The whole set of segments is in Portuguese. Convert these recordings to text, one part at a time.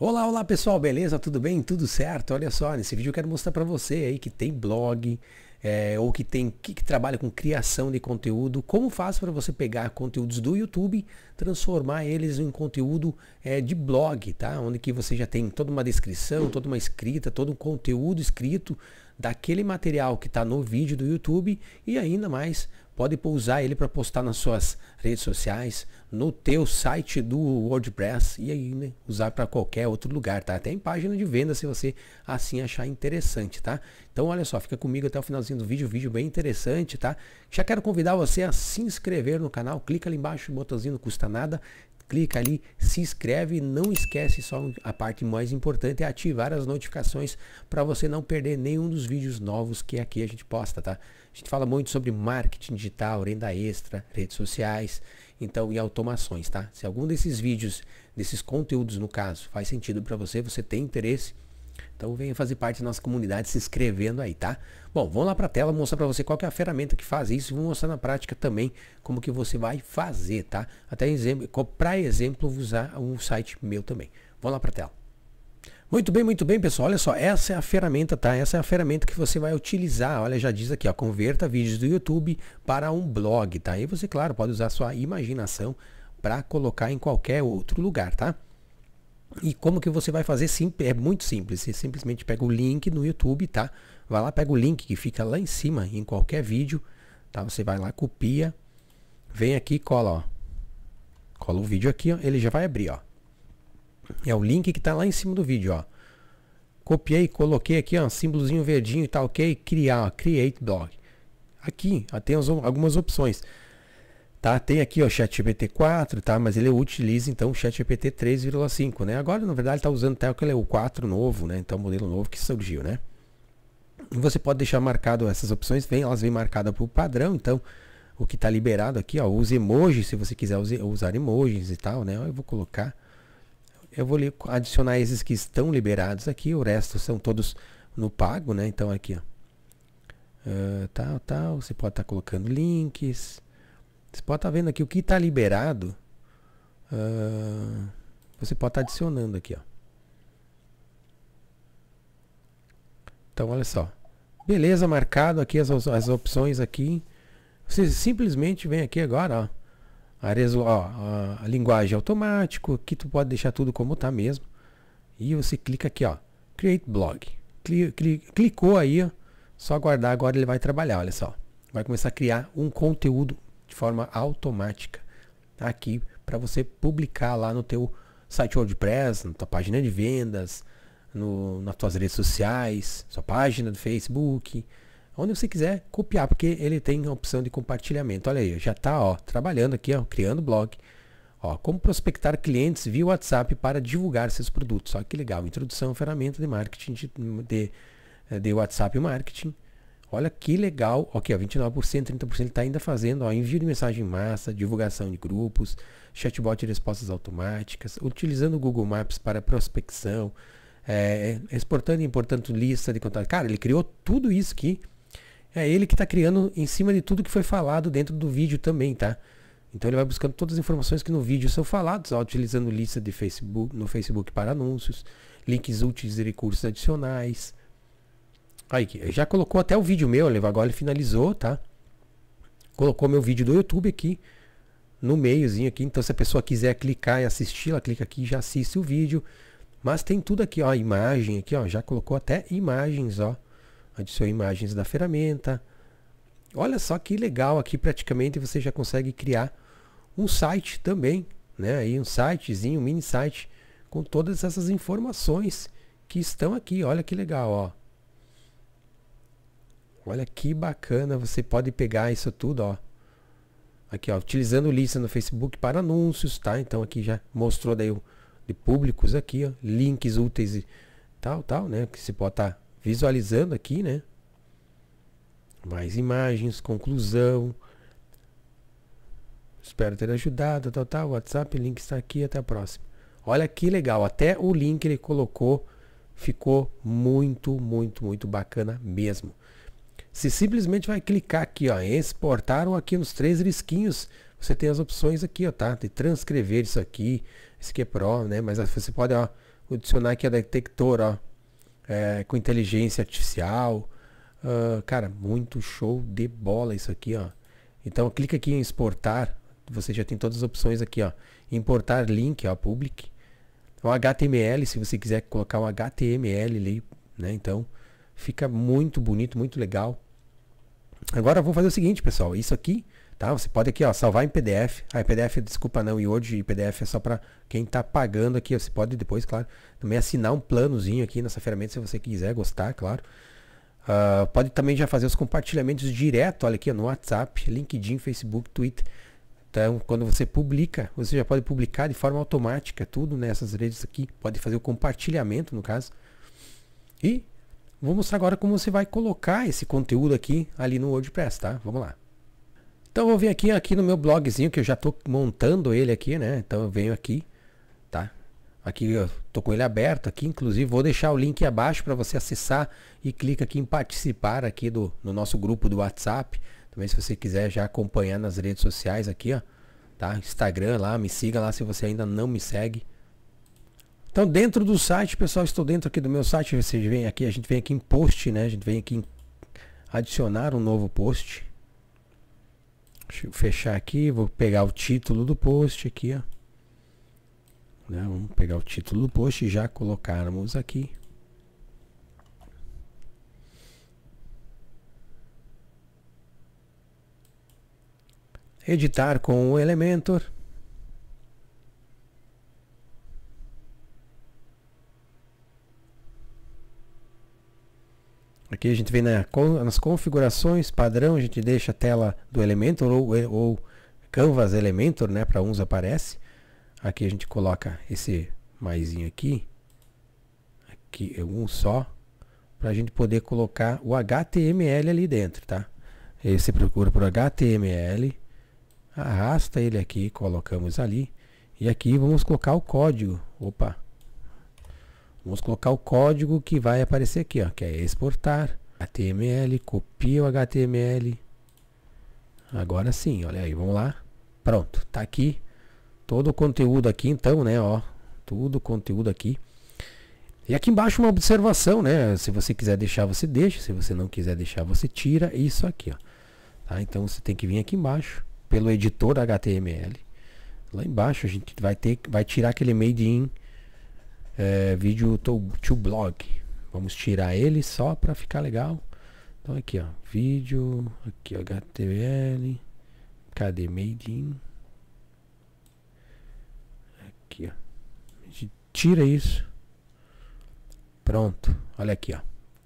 Olá, olá pessoal, beleza? Tudo bem? Tudo certo? Olha só, nesse vídeo eu quero mostrar para você aí que tem blog, é, ou que tem que, que, trabalha com criação de conteúdo, como faz para você pegar conteúdos do YouTube, transformar eles em conteúdo é, de blog, tá? Onde que você já tem toda uma descrição, toda uma escrita, todo um conteúdo escrito daquele material que está no vídeo do YouTube e ainda mais pode pousar ele para postar nas suas redes sociais, no teu site do WordPress e aí né, usar para qualquer outro lugar, tá? Até em página de venda se você assim achar interessante, tá? Então olha só, fica comigo até o finalzinho do vídeo, vídeo bem interessante, tá? Já quero convidar você a se inscrever no canal, clica ali embaixo, o botãozinho não custa nada, clica ali, se inscreve e não esquece só a parte mais importante é ativar as notificações para você não perder nenhum dos vídeos novos que aqui a gente posta, tá? A gente fala muito sobre marketing digital, renda extra, redes sociais, então e automações, tá? Se algum desses vídeos, desses conteúdos no caso, faz sentido para você, você tem interesse, então venha fazer parte da nossa comunidade se inscrevendo aí, tá? Bom, vamos lá para a tela mostrar para você qual que é a ferramenta que faz isso e vou mostrar na prática também como que você vai fazer, tá? Até exemplo, para exemplo, usar um site meu também. Vamos lá para a tela. Muito bem, muito bem, pessoal. Olha só, essa é a ferramenta, tá? Essa é a ferramenta que você vai utilizar. Olha, já diz aqui, ó, converta vídeos do YouTube para um blog, tá? E você, claro, pode usar sua imaginação para colocar em qualquer outro lugar, tá? E como que você vai fazer? Sim, é muito simples. Você simplesmente pega o link no YouTube, tá? Vai lá, pega o link que fica lá em cima em qualquer vídeo, tá? Você vai lá, copia, vem aqui e cola, ó. Cola o vídeo aqui, ó, ele já vai abrir, ó. É o link que tá lá em cima do vídeo, ó. Copiei, coloquei aqui, ó, símbolozinho verdinho e tá, tal, ok? Criar, ó, Create Blog. Aqui, ó, tem algumas opções. Tá? Tem aqui o ChatGPT 4, tá? mas ele utiliza então o ChatGPT 3,5. Né? Agora, na verdade, está usando até o 4 novo, né? então o modelo novo que surgiu. Né? Você pode deixar marcado essas opções, vem, elas vêm marcadas por padrão, então o que está liberado aqui, ó, use emojis, se você quiser usar emojis e tal, né? Eu vou colocar, eu vou adicionar esses que estão liberados aqui, o resto são todos no pago, né? Então aqui, ó, uh, tal, tal, você pode estar tá colocando links, você pode estar tá vendo aqui o que está liberado. Uh, você pode estar tá adicionando aqui, ó. Então, olha só. Beleza, marcado aqui as, as opções aqui. Você simplesmente vem aqui agora, ó. A, resol... ó, a linguagem automático, aqui tu pode deixar tudo como tá mesmo. E você clica aqui, ó. Create blog. Cli... Cli... Clicou aí, ó. Só aguardar agora ele vai trabalhar, olha só. Vai começar a criar um conteúdo de forma automática tá aqui para você publicar lá no teu site WordPress, na tua página de vendas, no, nas tuas redes sociais, sua página do Facebook, onde você quiser copiar, porque ele tem a opção de compartilhamento. Olha aí, já está ó, trabalhando aqui, ó, criando blog. Ó, como prospectar clientes via WhatsApp para divulgar seus produtos. Olha que legal, introdução, ferramenta de marketing de, de, de WhatsApp marketing. Olha que legal. Ok, ó, 29%, 30% está ainda fazendo ó, envio de mensagem em massa, divulgação de grupos, chatbot de respostas automáticas, utilizando o Google Maps para prospecção, é, exportando e importando lista de contatos. Cara, ele criou tudo isso aqui. É ele que está criando em cima de tudo que foi falado dentro do vídeo também, tá? Então ele vai buscando todas as informações que no vídeo são faladas, ó, utilizando lista de Facebook, no Facebook para anúncios, links úteis e recursos adicionais, Aí, já colocou até o vídeo meu, agora ele finalizou, tá? Colocou meu vídeo do YouTube aqui, no meiozinho aqui. Então, se a pessoa quiser clicar e assistir, ela clica aqui e já assiste o vídeo. Mas tem tudo aqui, ó, imagem aqui, ó, já colocou até imagens, ó. Adicionou imagens da ferramenta. Olha só que legal aqui, praticamente você já consegue criar um site também, né? Aí um sitezinho, um mini site com todas essas informações que estão aqui. Olha que legal, ó. Olha que bacana, você pode pegar isso tudo, ó. Aqui, ó, utilizando lista no Facebook para anúncios, tá? Então aqui já mostrou daí o de públicos aqui, ó, links úteis e tal, tal, né? Que você pode estar tá visualizando aqui, né? Mais imagens, conclusão. Espero ter ajudado, tal, tal. WhatsApp, link está aqui, até a próxima. Olha que legal, até o link ele colocou, ficou muito, muito, muito bacana mesmo. Você simplesmente vai clicar aqui, ó, em exportar ou aqui nos três risquinhos, você tem as opções aqui, ó, tá? De transcrever isso aqui, isso aqui é Pro, né? Mas você pode, ó, adicionar aqui a detector, ó, é, com inteligência artificial. Uh, cara, muito show de bola isso aqui, ó. Então clica aqui em exportar, você já tem todas as opções aqui, ó. Importar link, ó, public. O então, HTML, se você quiser colocar um HTML ali, né? Então fica muito bonito, muito legal. Agora vou fazer o seguinte, pessoal. Isso aqui, tá? Você pode aqui, ó, salvar em PDF. Ah, é PDF, desculpa não, e hoje PDF é só para quem tá pagando aqui. Você pode depois, claro, também assinar um planozinho aqui nessa ferramenta se você quiser gostar, claro. Uh, pode também já fazer os compartilhamentos direto, olha aqui, ó, no WhatsApp, LinkedIn, Facebook, Twitter. Então, quando você publica, você já pode publicar de forma automática tudo nessas redes aqui. Pode fazer o compartilhamento, no caso. E Vou mostrar agora como você vai colocar esse conteúdo aqui ali no WordPress, tá? Vamos lá. Então eu vou vir aqui, aqui no meu blogzinho que eu já estou montando ele aqui, né? Então eu venho aqui, tá? Aqui eu tô com ele aberto aqui, inclusive vou deixar o link abaixo para você acessar e clica aqui em participar aqui do no nosso grupo do WhatsApp. Também se você quiser já acompanhar nas redes sociais aqui, ó, tá? Instagram lá, me siga lá se você ainda não me segue. Então, dentro do site, pessoal, estou dentro aqui do meu site. Vocês vêm aqui, a gente vem aqui em post, né? A gente vem aqui em adicionar um novo post. Deixa eu fechar aqui, vou pegar o título do post aqui, ó. Né? Vamos pegar o título do post e já colocarmos aqui. Editar com o Elementor. Aqui a gente vem na, nas configurações, padrão, a gente deixa a tela do Elementor ou, ou Canvas Elementor, né? Para uns aparece. Aqui a gente coloca esse mais aqui. Aqui é um só. Para a gente poder colocar o HTML ali dentro, tá? Aí você procura por HTML. Arrasta ele aqui, colocamos ali. E aqui vamos colocar o código. Opa! Vamos colocar o código que vai aparecer aqui, ó, que é exportar, HTML, copia o HTML. Agora sim, olha aí, vamos lá. Pronto, tá aqui todo o conteúdo aqui então, né, ó, tudo o conteúdo aqui. E aqui embaixo uma observação, né? Se você quiser deixar, você deixa. Se você não quiser deixar, você tira isso aqui, ó. Tá? Então você tem que vir aqui embaixo pelo editor HTML. Lá embaixo a gente vai ter, vai tirar aquele made in é, vídeo to, to blog. Vamos tirar ele só para ficar legal. Então aqui ó, vídeo, aqui ó, HTML, cadê made in? Aqui ó, a gente tira isso. Pronto, olha aqui ó,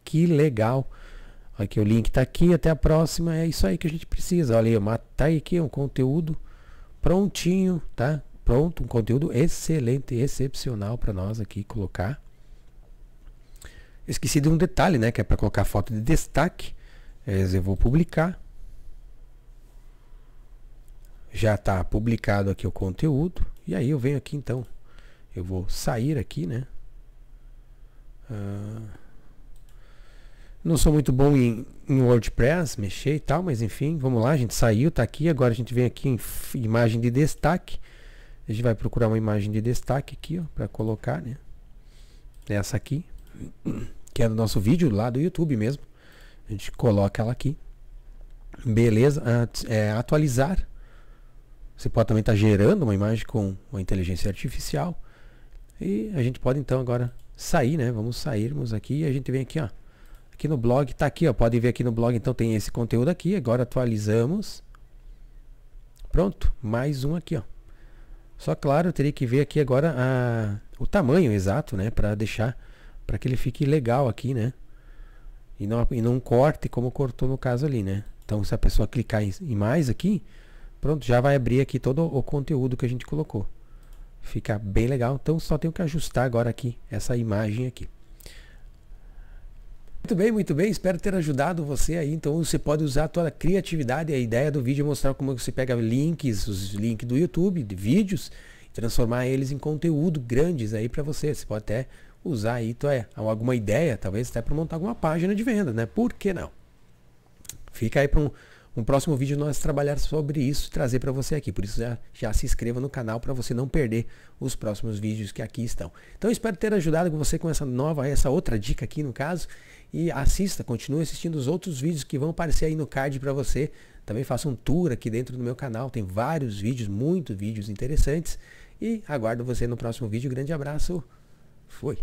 que legal. Aqui o link tá aqui, até a próxima, é isso aí que a gente precisa. Olha aí, ó, tá aqui um conteúdo prontinho, tá? Pronto, um conteúdo excelente, excepcional para nós aqui colocar. Esqueci de um detalhe, né? Que é para colocar foto de destaque. É, eu vou publicar. Já está publicado aqui o conteúdo. E aí eu venho aqui então. Eu vou sair aqui, né? Ah, não sou muito bom em, em, WordPress, mexer e tal, mas enfim, vamos lá, a gente saiu, está aqui. Agora a gente vem aqui em imagem de destaque. A gente vai procurar uma imagem de destaque aqui, ó, para colocar, né? Essa aqui, que é do nosso vídeo lá do YouTube mesmo. A gente coloca ela aqui. Beleza, é, atualizar. Você pode também estar tá gerando uma imagem com uma inteligência artificial. E a gente pode então agora sair, né? Vamos sairmos aqui e a gente vem aqui, ó. Aqui no blog, tá aqui, ó. Pode ver aqui no blog, então tem esse conteúdo aqui. Agora atualizamos. Pronto, mais um aqui, ó. Só claro, eu teria que ver aqui agora a, o tamanho exato, né, para deixar para que ele fique legal aqui, né? E não e não corte como cortou no caso ali, né? Então, se a pessoa clicar em, em mais aqui, pronto, já vai abrir aqui todo o conteúdo que a gente colocou. Fica bem legal. Então, só tenho que ajustar agora aqui essa imagem aqui. Muito bem, muito bem. Espero ter ajudado você aí. Então você pode usar a tua criatividade. A ideia do vídeo é mostrar como você pega links, os links do YouTube, de vídeos, e transformar eles em conteúdo grandes aí para você. Você pode até usar aí é alguma ideia, talvez até para montar alguma página de venda, né? Por que não? Fica aí para um um próximo vídeo nós trabalhar sobre isso e trazer para você aqui. Por isso já, já se inscreva no canal para você não perder os próximos vídeos que aqui estão. Então espero ter ajudado você com essa nova, essa outra dica aqui no caso. E assista, continue assistindo os outros vídeos que vão aparecer aí no card para você. Também faça um tour aqui dentro do meu canal. Tem vários vídeos, muitos vídeos interessantes. E aguardo você no próximo vídeo. Grande abraço. Fui.